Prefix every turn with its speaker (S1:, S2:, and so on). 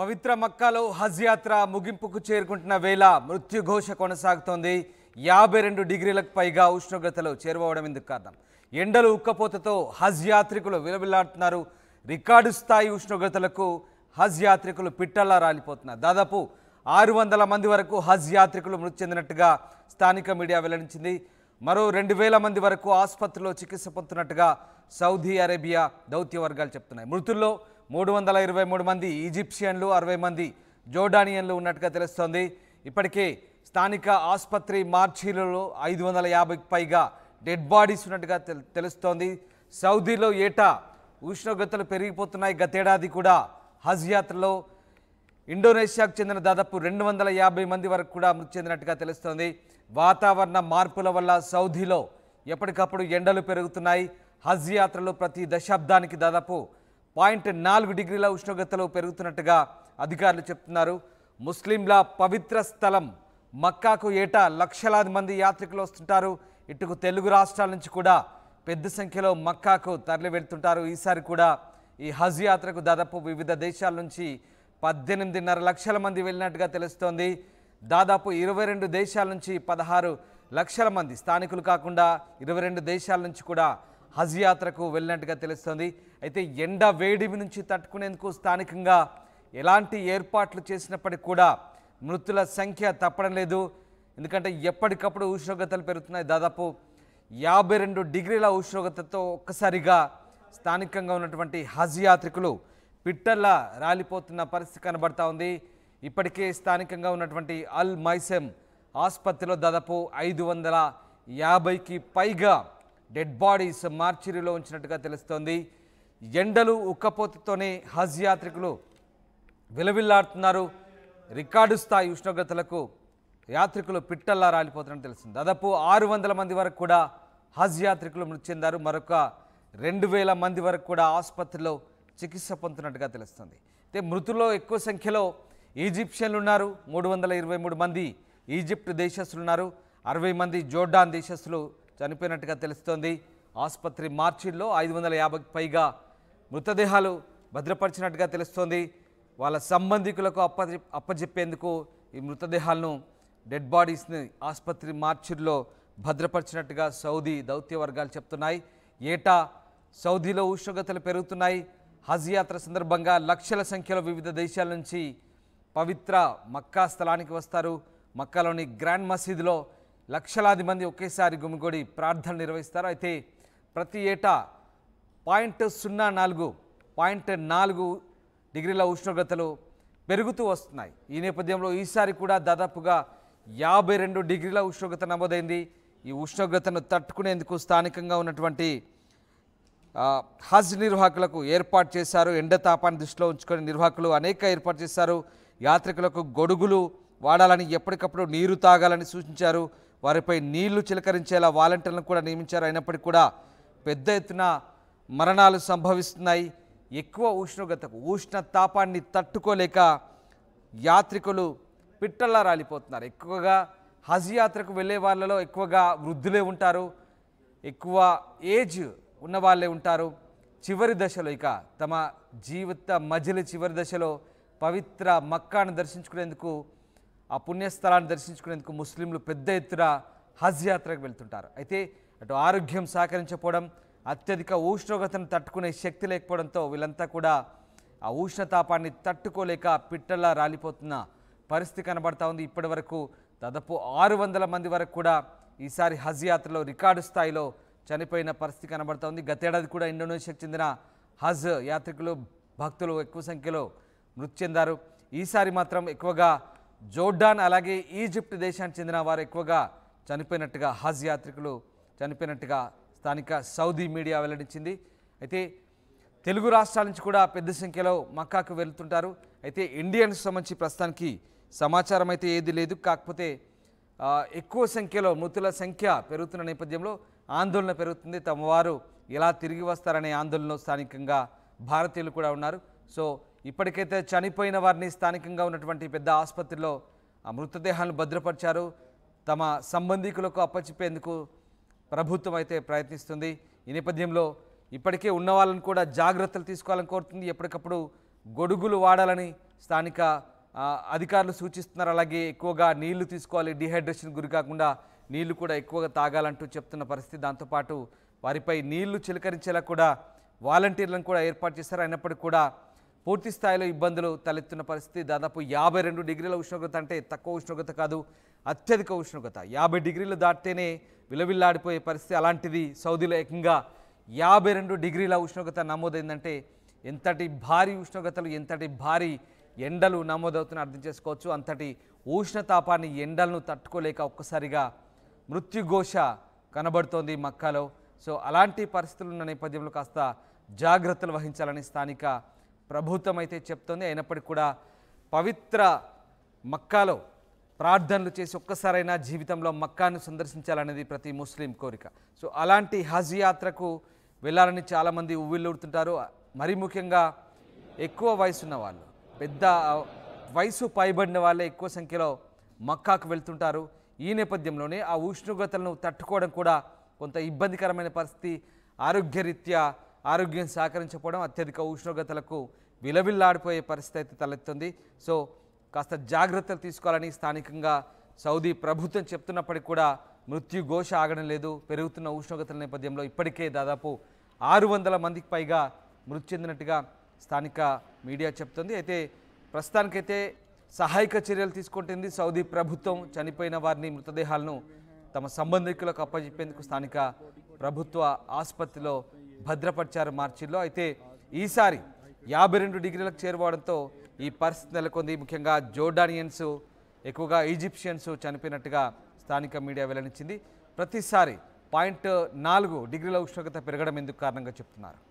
S1: పవిత్ర మక్కాలో హజ్ యాత్ర ముగింపుకు చేరుకుంటున్న వేళ మృత్యుఘోష కొనసాగుతోంది యాభై రెండు డిగ్రీలకు పైగా ఉష్ణోగ్రతలు చేరువవడం ఎందుకు కారణం ఎండలు ఉక్కపోతతో హజ్ యాత్రికులు విలవిలాడుతున్నారు రికార్డు స్థాయి ఉష్ణోగ్రతలకు హజ్ యాత్రికులు పిట్టల్లా రాలిపోతున్నారు దాదాపు ఆరు వందల మంది వరకు హజ్ యాత్రికులు మృతి చెందినట్టుగా స్థానిక మీడియా వెల్లడించింది మరో రెండు వేల మంది వరకు ఆసుపత్రిలో చికిత్స పొందుతున్నట్టుగా సౌదీ అరేబియా దౌత్య వర్గాలు చెప్తున్నాయి మృతుల్లో మూడు వందల ఇరవై మూడు మంది ఈజిప్షియన్లు అరవై మంది జోర్డానియన్లు ఉన్నట్టుగా తెలుస్తోంది ఇప్పటికే స్థానిక ఆసుపత్రి మార్చీలలో ఐదు వందల యాభైకి పైగా డెడ్ బాడీస్ ఉన్నట్టుగా తెలుస్తోంది సౌదీలో ఏటా ఉష్ణోగ్రతలు పెరిగిపోతున్నాయి గతేడాది కూడా హజ్ యాత్రలో ఇండోనేషియాకు చెందిన దాదాపు రెండు వందల యాభై మంది వరకు కూడా మృతి చెందినట్టుగా తెలుస్తోంది వాతావరణ మార్పుల వల్ల సౌదీలో ఎప్పటికప్పుడు ఎండలు పెరుగుతున్నాయి హజ్ యాత్రలో ప్రతి దశాబ్దానికి దాదాపు పాయింట్ నాలుగు డిగ్రీల ఉష్ణోగ్రతలో పెరుగుతున్నట్టుగా అధికారులు చెప్తున్నారు ముస్లింల పవిత్ర స్థలం మక్కాకు ఏటా లక్షలాది మంది యాత్రికులు వస్తుంటారు ఇటుకు తెలుగు రాష్ట్రాల నుంచి కూడా పెద్ద సంఖ్యలో మక్కాకు తరలి వెళ్తుంటారు ఈసారి కూడా ఈ హజ్ యాత్రకు దాదాపు వివిధ దేశాల నుంచి పద్దెనిమిదిన్నర లక్షల మంది వెళ్ళినట్టుగా తెలుస్తోంది దాదాపు ఇరవై రెండు దేశాల నుంచి పదహారు లక్షల మంది స్థానికులు కాకుండా ఇరవై రెండు దేశాల నుంచి కూడా హజ్ యాత్రకు వెళ్ళినట్టుగా తెలుస్తోంది అయితే ఎండ వేడిమి నుంచి తట్టుకునేందుకు స్థానికంగా ఎలాంటి ఏర్పాట్లు చేసినప్పటికీ కూడా మృతుల సంఖ్య తప్పడం లేదు ఎందుకంటే ఎప్పటికప్పుడు ఉష్ణోగ్రతలు పెరుగుతున్నాయి దాదాపు యాభై రెండు డిగ్రీల ఉష్ణోగ్రతతో ఒక్కసారిగా స్థానికంగా ఉన్నటువంటి హజ్ యాత్రికులు పిట్టల్లా రాలిపోతున్న పరిస్థితి కనబడతా ఉంది ఇప్పటికే స్థానికంగా ఉన్నటువంటి అల్ మైసెమ్ ఆసుపత్రిలో దాదాపు ఐదు వందల యాభైకి పైగా డెడ్ బాడీస్ మార్చిరిలో ఉంచినట్టుగా తెలుస్తోంది ఎండలు ఉక్కపోతతోనే హజ్ యాత్రికులు విలవిల్లాడుతున్నారు రికార్డు స్థాయి ఉష్ణోగ్రతలకు యాత్రికులు పిట్టల్లా రాలిపోతున్నట్టు తెలుస్తుంది దాదాపు ఆరు వందల మంది వరకు కూడా హజ్ యాత్రికులు మృతి చెందారు మరొక రెండు వేల మంది వరకు కూడా ఆసుపత్రిలో చికిత్స పొందుతున్నట్టుగా తెలుస్తుంది అయితే మృతుల్లో ఎక్కువ సంఖ్యలో ఈజిప్షియన్లు ఉన్నారు మూడు వందల ఇరవై మూడు మంది ఈజిప్ట్ దేశస్తులు ఉన్నారు అరవై మంది జోర్డాన్ దేశస్తులు చనిపోయినట్టుగా తెలుస్తోంది ఆసుపత్రి మార్చిల్లో ఐదు వందల యాభైకి పైగా మృతదేహాలు భద్రపరిచినట్టుగా తెలుస్తోంది వాళ్ళ సంబంధికులకు అప్ప అప్పజెప్పేందుకు ఈ మృతదేహాలను డెడ్ బాడీస్ని ఆసుపత్రి మార్చిల్లో భద్రపరిచినట్టుగా సౌదీ దౌత్య వర్గాలు చెప్తున్నాయి ఏటా సౌదీలో ఉష్ణోగ్రతలు పెరుగుతున్నాయి హజ్ యాత్ర సందర్భంగా లక్షల సంఖ్యలో వివిధ దేశాల నుంచి పవిత్ర మక్కా స్థలానికి వస్తారు మక్కాలోని గ్రాండ్ మసీదులో లక్షలాది మంది ఒకేసారి గుమిగూడి ప్రార్థనలు నిర్వహిస్తారు అయితే ప్రతి ఏటా పాయింట్ సున్నా నాలుగు పాయింట్ నాలుగు డిగ్రీల ఉష్ణోగ్రతలు పెరుగుతూ వస్తున్నాయి ఈ నేపథ్యంలో ఈసారి కూడా దాదాపుగా యాభై రెండు డిగ్రీల ఉష్ణోగ్రత నమోదైంది ఈ ఉష్ణోగ్రతను తట్టుకునేందుకు స్థానికంగా ఉన్నటువంటి హజ్ నిర్వాహకులకు ఏర్పాటు చేశారు ఎండ తాపాన్ని దృష్టిలో ఉంచుకొని నిర్వాహకులు అనేక ఏర్పాటు చేశారు యాత్రికులకు గొడుగులు వాడాలని ఎప్పటికప్పుడు నీరు తాగాలని సూచించారు వారిపై నీళ్లు చిలకరించేలా వాలంటీర్లను కూడా నియమించారు అయినప్పటికీ కూడా పెద్ద ఎత్తున మరణాలు సంభవిస్తున్నాయి ఎక్కువ ఉష్ణోగ్రతకు ఉష్ణ తాపాన్ని తట్టుకోలేక యాత్రికులు పిట్టల్లా రాలిపోతున్నారు ఎక్కువగా హజ్ యాత్రకు వెళ్ళే వాళ్ళలో ఎక్కువగా వృద్ధులే ఉంటారు ఎక్కువ ఏజ్ ఉన్న వాళ్ళే ఉంటారు చివరి దశలో ఇక తమ జీవిత మజిలి చివరి దశలో పవిత్ర మక్కాను దర్శించుకునేందుకు ఆ పుణ్యస్థలాన్ని దర్శించుకునేందుకు ముస్లింలు పెద్ద ఎత్తున హజ్ యాత్రకు వెళ్తుంటారు అయితే అటు ఆరోగ్యం సహకరించకపోవడం అత్యధిక ఉష్ణోగ్రతను తట్టుకునే శక్తి లేకపోవడంతో వీళ్ళంతా కూడా ఆ ఉష్ణతాపాన్ని తట్టుకోలేక పిట్టల్లా రాలిపోతున్న పరిస్థితి కనబడతా ఉంది ఇప్పటి వరకు దాదాపు ఆరు వందల మంది వరకు కూడా ఈసారి హజ్ యాత్రలో రికార్డు స్థాయిలో చనిపోయిన పరిస్థితి కనబడతా ఉంది గతేడాది కూడా ఇండోనేషియాకు చెందిన హజ్ యాత్రికులు భక్తులు ఎక్కువ సంఖ్యలో మృతి చెందారు ఈసారి మాత్రం ఎక్కువగా జోర్డాన్ అలాగే ఈజిప్ట్ దేశానికి చెందిన వారు ఎక్కువగా చనిపోయినట్టుగా హజ్ యాత్రికులు చనిపోయినట్టుగా స్థానిక సౌదీ మీడియా వెల్లడించింది అయితే తెలుగు రాష్ట్రాల నుంచి కూడా పెద్ద సంఖ్యలో మక్కాకు వెళ్తుంటారు అయితే ఇండియన్స్ సంబంధించి ప్రస్తుతానికి సమాచారం అయితే ఏది లేదు కాకపోతే ఎక్కువ సంఖ్యలో మృతుల సంఖ్య పెరుగుతున్న నేపథ్యంలో ఆందోళన పెరుగుతుంది తమ వారు ఎలా తిరిగి వస్తారనే ఆందోళనలో స్థానికంగా భారతీయులు కూడా ఉన్నారు సో ఇప్పటికైతే చనిపోయిన వారిని స్థానికంగా ఉన్నటువంటి పెద్ద ఆసుపత్రిలో ఆ మృతదేహాలను భద్రపరిచారు తమ సంబంధికులకు అప్పచెప్పేందుకు ప్రభుత్వం అయితే ప్రయత్నిస్తుంది ఈ నేపథ్యంలో ఇప్పటికే ఉన్న వాళ్ళని కూడా జాగ్రత్తలు తీసుకోవాలని కోరుతుంది ఎప్పటికప్పుడు గొడుగులు వాడాలని స్థానిక అధికారులు సూచిస్తున్నారు అలాగే ఎక్కువగా నీళ్లు తీసుకోవాలి డిహైడ్రేషన్ గురి కాకుండా నీళ్లు కూడా ఎక్కువగా తాగాలంటూ చెప్తున్న పరిస్థితి దాంతోపాటు వారిపై నీళ్లు చిలకరించేలా కూడా వాలంటీర్లను కూడా ఏర్పాటు చేశారు అయినప్పటికీ కూడా పూర్తి స్థాయిలో ఇబ్బందులు తలెత్తున్న పరిస్థితి దాదాపు యాభై రెండు డిగ్రీల ఉష్ణోగ్రత అంటే తక్కువ ఉష్ణోగ్రత కాదు అత్యధిక ఉష్ణోగ్రత యాభై డిగ్రీలు దాటితేనే విలవిల్లాడిపోయే పరిస్థితి అలాంటిది సౌదీలో ఏకంగా యాభై రెండు డిగ్రీల ఉష్ణోగ్రత నమోదైందంటే ఎంతటి భారీ ఉష్ణోగ్రతలు ఎంతటి భారీ ఎండలు నమోదవుతున్న అర్థం చేసుకోవచ్చు అంతటి ఉష్ణతాపాన్ని ఎండలను తట్టుకోలేక ఒక్కసారిగా మృత్యుఘోష కనబడుతోంది మక్కాలో సో అలాంటి పరిస్థితులు ఉన్న నేపథ్యంలో కాస్త జాగ్రత్తలు వహించాలని స్థానిక ప్రభుత్వం అయితే చెప్తోంది అయినప్పటికీ కూడా పవిత్ర మక్కాలో ప్రార్థనలు చేసి ఒక్కసారైనా జీవితంలో మక్కాను సందర్శించాలనేది ప్రతి ముస్లిం కోరిక సో అలాంటి హజ్ యాత్రకు వెళ్ళాలని చాలామంది ఉవ్విళ్ళూడుతుంటారు మరీ ముఖ్యంగా ఎక్కువ వయసున్న వాళ్ళు పెద్ద వయసు పైబడిన వాళ్ళే ఎక్కువ సంఖ్యలో మక్కాకు వెళ్తుంటారు ఈ నేపథ్యంలోనే ఆ ఉష్ణోగ్రతలను తట్టుకోవడం కూడా కొంత ఇబ్బందికరమైన పరిస్థితి ఆరోగ్యరీత్యా ఆరోగ్యం సహకరించకపోవడం అత్యధిక ఉష్ణోగ్రతలకు విలవిల్లాడిపోయే పరిస్థితి అయితే తలెత్తుంది సో కాస్త జాగ్రత్తలు తీసుకోవాలని స్థానికంగా సౌదీ ప్రభుత్వం చెప్తున్నప్పటికీ కూడా మృత్యు ఘోష ఆగడం లేదు పెరుగుతున్న ఉష్ణోగ్రతల నేపథ్యంలో ఇప్పటికే దాదాపు ఆరు వందల మందికి పైగా మృతి చెందినట్టుగా స్థానిక మీడియా చెప్తుంది అయితే ప్రస్తుతానికైతే సహాయక చర్యలు తీసుకుంటుంది సౌదీ ప్రభుత్వం చనిపోయిన వారిని మృతదేహాలను తమ సంబంధికులకు అప్పజెప్పేందుకు స్థానిక ప్రభుత్వ ఆసుపత్రిలో భద్రపరిచారు మార్చిలో అయితే ఈసారి యాభై రెండు డిగ్రీలకు చేరువడంతో ఈ పరిస్థితి నెలకొంది ముఖ్యంగా జోర్డానియన్స్ ఎక్కువగా ఈజిప్షియన్స్ చనిపోయినట్టుగా స్థానిక మీడియా వెల్లడించింది ప్రతిసారి పాయింట్ నాలుగు డిగ్రీల ఉష్ణోగ్రత పెరగడం ఎందుకు కారణంగా చెప్తున్నారు